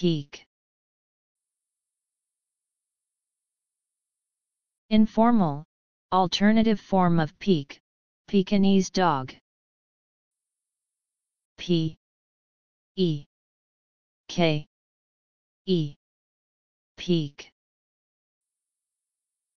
peak. Informal, alternative form of peak, Pekingese dog. P E K E peak